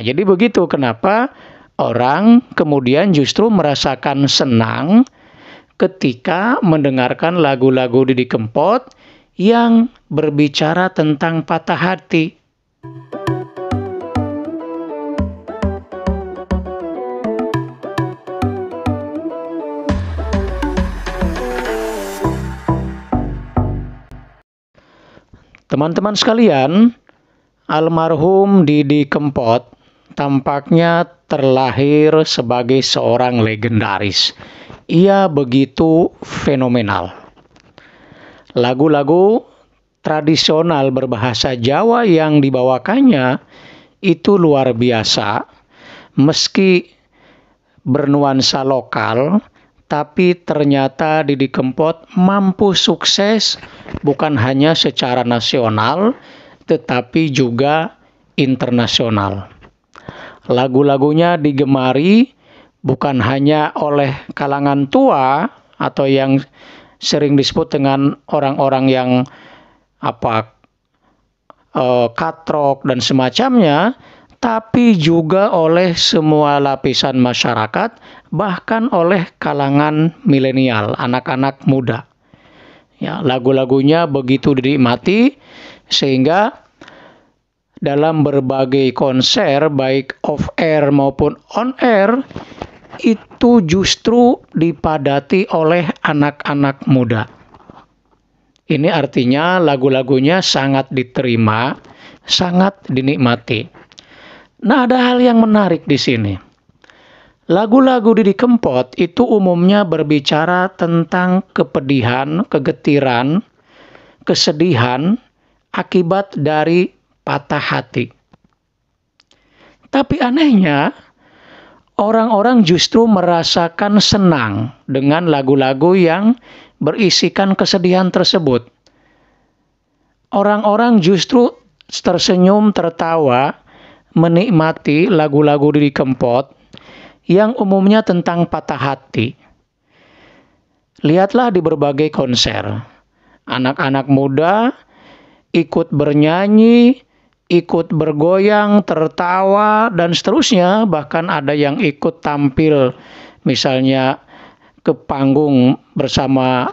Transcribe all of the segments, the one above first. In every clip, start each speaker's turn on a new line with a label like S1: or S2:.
S1: Nah, jadi begitu kenapa orang kemudian justru merasakan senang ketika mendengarkan lagu-lagu Didi Kempot yang berbicara tentang patah hati. Teman-teman sekalian, almarhum Didi Kempot tampaknya terlahir sebagai seorang legendaris. Ia begitu fenomenal. Lagu-lagu tradisional berbahasa Jawa yang dibawakannya itu luar biasa, meski bernuansa lokal, tapi ternyata Didi Kempot mampu sukses bukan hanya secara nasional, tetapi juga internasional lagu-lagunya digemari bukan hanya oleh kalangan tua atau yang sering disebut dengan orang-orang yang apa e, katrok dan semacamnya, tapi juga oleh semua lapisan masyarakat, bahkan oleh kalangan milenial, anak-anak muda. Ya, lagu-lagunya begitu dinikmati sehingga dalam berbagai konser baik off air maupun on air itu justru dipadati oleh anak-anak muda. Ini artinya lagu-lagunya sangat diterima, sangat dinikmati. Nah, ada hal yang menarik di sini. Lagu-lagu Didi Kempot itu umumnya berbicara tentang kepedihan, kegetiran, kesedihan akibat dari patah hati. Tapi anehnya, orang-orang justru merasakan senang dengan lagu-lagu yang berisikan kesedihan tersebut. Orang-orang justru tersenyum tertawa menikmati lagu-lagu diri Kempot yang umumnya tentang patah hati. Lihatlah di berbagai konser, anak-anak muda ikut bernyanyi ikut bergoyang, tertawa, dan seterusnya. Bahkan ada yang ikut tampil, misalnya ke panggung bersama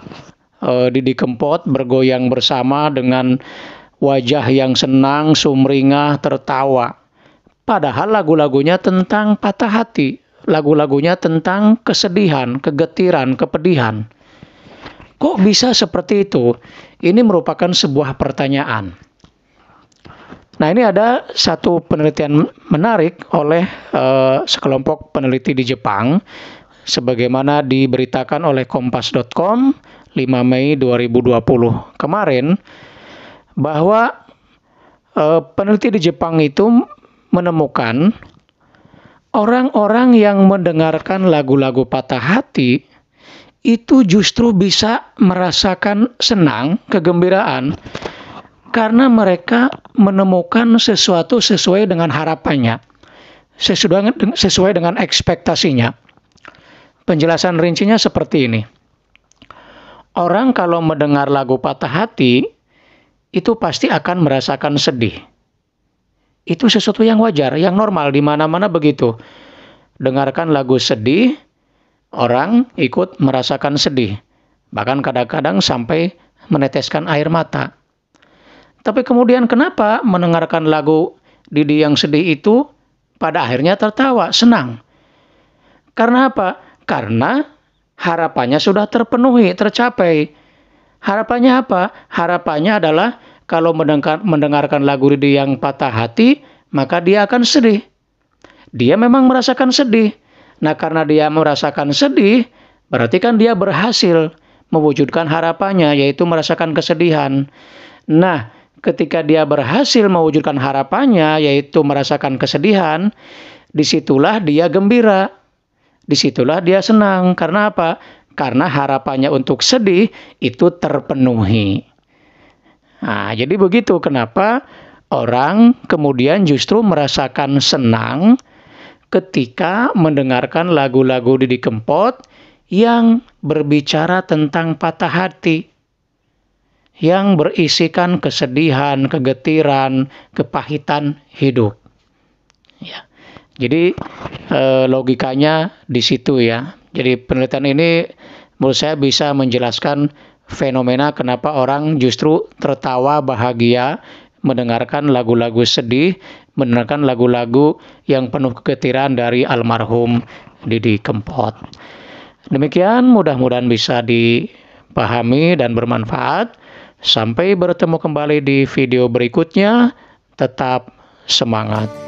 S1: e, Didi Kempot, bergoyang bersama dengan wajah yang senang, sumringah, tertawa. Padahal lagu-lagunya tentang patah hati, lagu-lagunya tentang kesedihan, kegetiran, kepedihan. Kok bisa seperti itu? Ini merupakan sebuah pertanyaan Nah, ini ada satu penelitian menarik oleh uh, sekelompok peneliti di Jepang sebagaimana diberitakan oleh kompas.com 5 Mei 2020 kemarin bahwa uh, peneliti di Jepang itu menemukan orang-orang yang mendengarkan lagu-lagu patah hati itu justru bisa merasakan senang, kegembiraan karena mereka menemukan sesuatu sesuai dengan harapannya, sesuai, dengan ekspektasinya. Penjelasan rincinya seperti ini. Orang kalau mendengar lagu patah hati, itu pasti akan merasakan sedih. Itu sesuatu yang wajar, yang normal, di mana-mana begitu. Dengarkan lagu sedih, orang ikut merasakan sedih. Bahkan kadang-kadang sampai meneteskan air mata tapi kemudian kenapa mendengarkan lagu Didi yang sedih itu pada akhirnya tertawa, senang. Karena apa? Karena harapannya sudah terpenuhi, tercapai. Harapannya apa? Harapannya adalah kalau mendengar, mendengarkan lagu Didi yang patah hati, maka dia akan sedih. Dia memang merasakan sedih. Nah, karena dia merasakan sedih, berarti kan dia berhasil mewujudkan harapannya, yaitu merasakan kesedihan. Nah, ketika dia berhasil mewujudkan harapannya, yaitu merasakan kesedihan, disitulah dia gembira, disitulah dia senang. Karena apa? Karena harapannya untuk sedih itu terpenuhi. Nah, jadi begitu. Kenapa orang kemudian justru merasakan senang ketika mendengarkan lagu-lagu Didi Kempot yang berbicara tentang patah hati? yang berisikan kesedihan, kegetiran, kepahitan hidup. Ya. Jadi e, logikanya di situ ya. Jadi penelitian ini menurut saya bisa menjelaskan fenomena kenapa orang justru tertawa bahagia mendengarkan lagu-lagu sedih, mendengarkan lagu-lagu yang penuh kegetiran dari almarhum Didi Kempot. Demikian mudah-mudahan bisa dipahami dan bermanfaat. Sampai bertemu kembali di video berikutnya, tetap semangat.